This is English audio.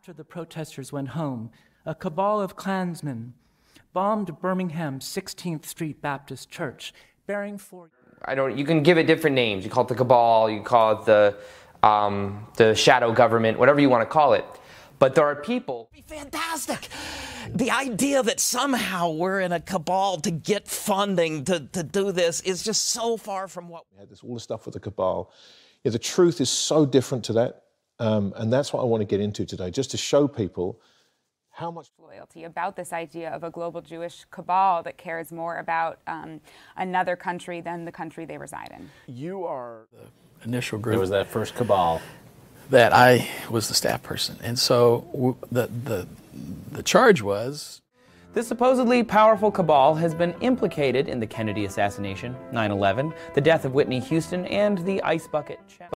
After the protesters went home, a cabal of Klansmen bombed Birmingham's 16th Street Baptist Church, bearing four. I don't. You can give it different names. You call it the cabal. You call it the um, the shadow government. Whatever you want to call it. But there are people. Fantastic. The idea that somehow we're in a cabal to get funding to, to do this is just so far from what. had. This all the stuff with the cabal. Yeah, the truth is so different to that. Um, and that's what I want to get into today, just to show people how much loyalty about this idea of a global Jewish cabal that cares more about um, another country than the country they reside in. You are the initial group. It was that first cabal that I was the staff person, and so the the the charge was. This supposedly powerful cabal has been implicated in the Kennedy assassination, 9 11, the death of Whitney Houston, and the ice bucket.